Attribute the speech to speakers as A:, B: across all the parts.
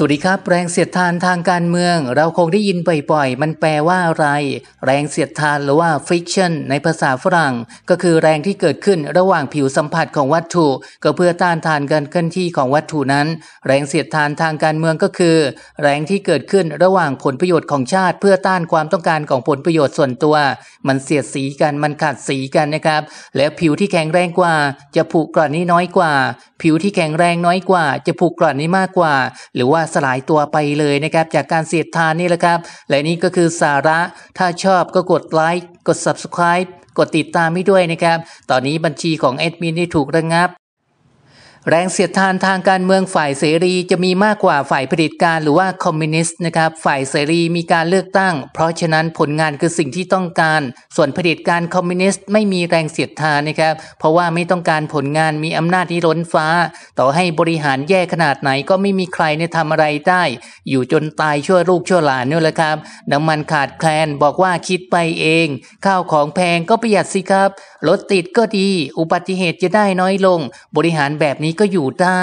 A: สวัสดีครับแรงเสียดทานทางการเมือง เราคงได้ยินบ่อยๆ มันแปลว่าอะไรแรงเสียดทานหรือว่า friction ในภาษาฝรั่ง ก็คือแรงที่เกิดขึ้นระหว่างผิวสัมผัสของวัตถุ ก็เพื่อต้านทานการเคลื่อนที่ของวัตถุนั้น แรงเสียดทานทางการเมืองก็คือแรงที่เกิดขึ้นระหว่างผลประโยชน์ของชาติ เพื่อต้านความต้องการของผลประโยชน์ส่วนตัว มันเสียดสีกันมันขัดสีกันนะครับ และผิวที่แข็งแรงกว่าจะผุกร่อนนี้น้อยกว่า ผิวที่แข็งแรงน้อยกว่า จะผุกร่อนนี้มากกว่า หรือว่าสลายตัวไปเลยนะครับจากการเสียดทานนี่แหละครับและนี่ก็คือสาระถ้าชอบก็กดไลค์ กด Subscribe กดติดตามให้ด้วยนะครับ ตอนนี้บัญชีของแอดมินได้ถูกระงงับแรงเสียดทานทางการเมืองฝ่ายเสรีจะมีมากกว่าฝ่ายเผด็จการหรือว่าคอมมิวนิสต์นะครับฝ่ายเสรีมีการเลือกตั้งเพราะฉะนั้นผลงานคือสิ่งที่ต้องการ ส่วนเผด็จการคอมมิวนิสต์ไม่มีแรงเสียดทานนะครับ เพราะว่าไม่ต้องการผลงานมีอำนาจที่ล้นฟ้า ต่อให้บริหารแย่ขนาดไหนก็ไม่มีใครเนี่ยทำอะไรได้ อยู่จนตายชั่วลูกชั่วหลานนี่แหละครับน้ำมันขาดแคลนบอกว่าคิดไปเอง ข้าวของแพงก็ประหยัดสิครับ รถติดก็ดี อุบัติเหตุจะได้น้อยลง บริหารแบบนี้ี้ก็อยู่ได้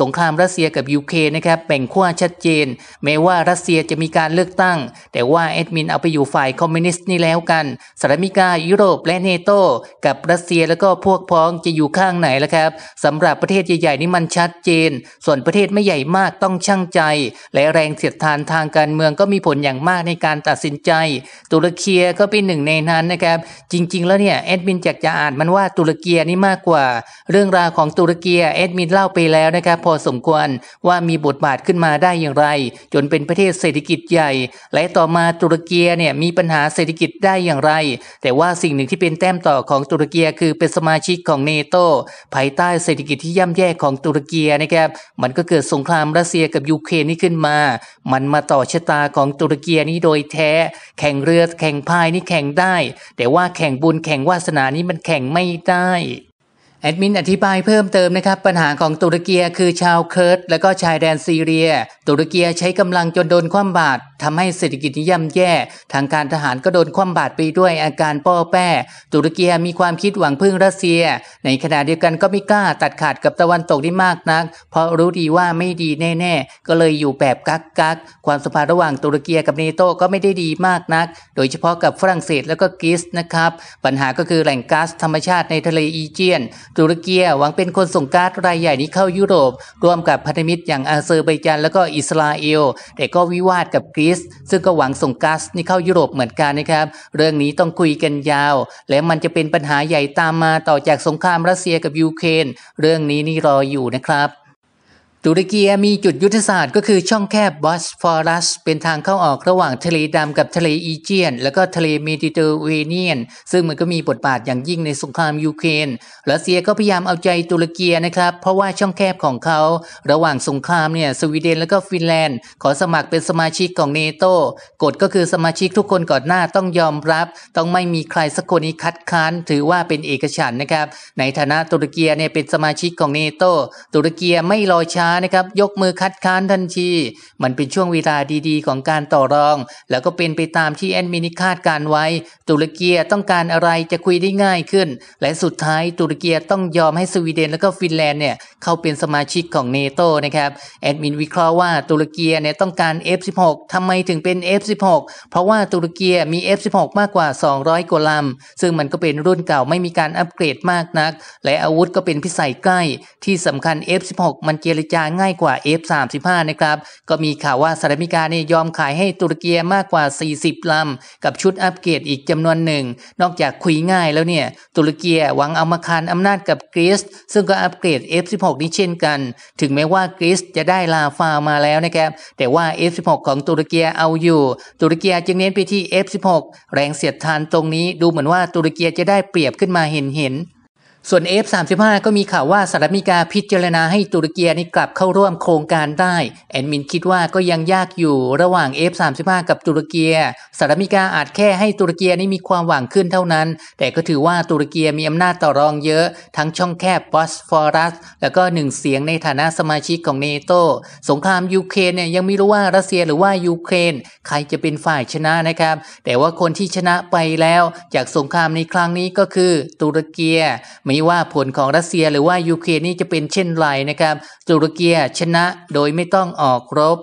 A: สงครามรัสเซียกับยูเครนนะครับแบ่งขั้วชัดเจน แม้ว่ารัสเซียจะมีการเลือกตั้ง แต่ว่าแอดมินเอาไปอยู่ฝ่ายคอมมิวนิสต์นี่แล้วกันสหรัฐอเมริกายุโรปและเนโตกับรัสเซียแล้วก็พวกพ้องจะอยู่ข้างไหนล่ะครับสำหรับประเทศใหญ่ๆ นี่มันชัดเจน ส่วนประเทศไม่ใหญ่มากต้องช่างใจ และแรงเสียดทานทางการเมืองก็มีผลอย่างมากในการตัดสินใจตุรกีก็เป็นหนึ่งในนั้นนะครับจริง ๆแล้วเนี่ยแอดมินอยากจะอ่านมันว่าตุรกีนี่มากกว่าเรื่องราวของตุรกีแอดมินเล่าไปแล้วนะครับพอสมควรว่ามีบทบาทขึ้นมาได้อย่างไร จนเป็นประเทศเศรษฐกิจใหญ่ และต่อมาตุรกีเนี่ยมีปัญหาเศรษฐกิจได้อย่างไร แต่ว่าสิ่งหนึ่งที่เป็นแต้มต่อของตุรกีคือเป็นสมาชิกของเนโตภายใต้เศรษฐกิจที่ย่ำแย่ของตุรกีนะครับมันก็เกิดสงครามรัสเซียกับยูเครนนี่ขึ้นมา มันมาต่อชะตาของตุรกีนี้โดยแท้ แข่งเรือ แข่งพายนี่แข่งได้ แต่ว่าแข่งบุญแข่งวาสนานี่มันแข่งไม่ได้แอดมินอธิบายเพิ่มเติมนะครับ ปัญหาของตุรกีคือชาวเคิร์ดและก็ชายแดนซีเรีย ตุรกีใช้กำลังจนโดนคว่ำบาตรทำให้เศรษฐกิจย่าแย่ ทางการทหารก็โดนคว่ำบาตรไปด้วยอาการป้อแป้ ตุรกีมีความคิดหวังพึ่งรัสเซีย ในขณะเดียวกันก็ไม่กล้าตัดขาดกับตะวันตกได้มากนัก เพราะรู้ดีว่าไม่ดีแน่ ๆ ก็เลยอยู่แบบกักกักความสัมพันธ์ระหว่างตุรกีกับเนโตก็ไม่ได้ดีมากนัก โดยเฉพาะกับฝรั่งเศสแล้วก็กรีซนะครับปัญหาก็คือแหล่งก๊าซธรรมชาติในทะเลอีเจียนตุรกีหวังเป็นคนส่งการ์ดรายใหญ่นี้เข้ายุโรปร่วมกับพันธมิตรอย่างอาเซอร์ไบจานและก็อิสราเอล แต่ก็วิวาทกับกรีซซึ่งก็หวังส่งก๊าซนี้เข้ายุโรปเหมือนกันนะครับ เรื่องนี้ต้องคุยกันยาว และมันจะเป็นปัญหาใหญ่ตามมาต่อจากสงครามรัสเซียกับ ยูเครนเรื่องนี้นี่รออยู่นะครับตุรกีมีจุดยุทธศาสตร์ก็คือช่องแคบบอสฟอรัสเป็นทางเข้าออกระหว่างทะเลดำกับทะเลอีเจียน แล้วก็ทะเลเมดิเตอร์เรเนียน ซึ่งมันก็มีบทบาทอย่างยิ่งในสงครามยูเครนรัสเซียก็พยายามเอาใจตุรกีนะครับ เพราะว่าช่องแคบของเขาระหว่างสงครามเนี่ยสวีเดนแล้วก็ฟินแลนด์ขอสมัครเป็นสมาชิกของเนโตกฎก็คือสมาชิกทุกคนก่อนหน้าต้องยอมรับ ต้องไม่มีใครสักคนนี้คัดค้านถือว่าเป็นเอกฉันนะครับในฐานะตุรกีเนี่ยเป็นสมาชิกของเนโตตุรกีไม่รอช้านะครับยกมือคัดค้านทันที มันเป็นช่วงเวลาดีๆ ของการต่อรอง แล้วก็เป็นไปตามที่แอดมินิคาดการไว้ ตุรกีต้องการอะไรจะคุยได้ง่ายขึ้น และสุดท้ายตุรกีต้องยอมให้สวีเดนแล้วก็ฟินแลนด์เนี่ยเข้าเป็นสมาชิกของเนโตนะครับแอดมินวิเคราะห์ว่าตุรกีเนี่ยต้องการ F16 ทำไมถึงเป็น F16 เพราะว่าตุรกีมี F16 มากกว่า 200กว่าลำซึ่งมันก็เป็นรุ่นเก่าไม่มีการอัปเกรดมากนัก และอาวุธก็เป็นพิสัยใกล้ ที่สำคัญ F16 มันเจรจาง่ายกว่า F35 นะครับก็มีข่าวว่าสหรัฐอเมริกาเนี่ยยอมขายให้ตุรกีมากกว่า 40ลำกับชุดอัปเกรดอีกจำนวนหนึ่งนอกจากคุยง่ายแล้วเนี่ยตุรกีหวังเอามาคานอำนาจกับกรีซซึ่งก็อัปเกรด F16 F16 นี้เช่นกัน ถึงแม้ว่ากรีซจะได้ลาฟามาแล้วนะครับ แต่ว่า F16 ของตุรกีเอาอยู่ ตุรกีจึงเน้นไปที่ F16 แรงเสียดทานตรงนี้ดูเหมือนว่าตุรกีจะได้เปรียบขึ้นมาเห็นเห็นส่วน F-35 ก็มีข่าวว่าสหรัฐอเมริกาพิจารณาให้ตุรกีนี่กลับเข้าร่วมโครงการได้ แอนมินคิดว่าก็ยังยากอยู่ระหว่าง F-35 กับตุรกีสหรัฐอเมริกาอาจแค่ให้ตุรกีนี่มีความหวังขึ้นเท่านั้น แต่ก็ถือว่าตุรกีมีอำนาจต่อรองเยอะทั้งช่องแคบบอสฟอรัส แล้วก็หนึ่งเสียงในฐานะสมาชิกของเนโตสงครามยูเครนเนี่ยยังไม่รู้ว่ารัสเซียหรือว่ายูเครนใครจะเป็นฝ่ายชนะนะครับ แต่ว่าคนที่ชนะไปแล้วจากสงครามในครั้งนี้ก็คือตุรกีไม่ว่าผลของรัสเซียหรือว่ายูเครนนี่จะเป็นเช่นไรนะครับ ตุรกีชนะโดยไม่ต้องออกรบ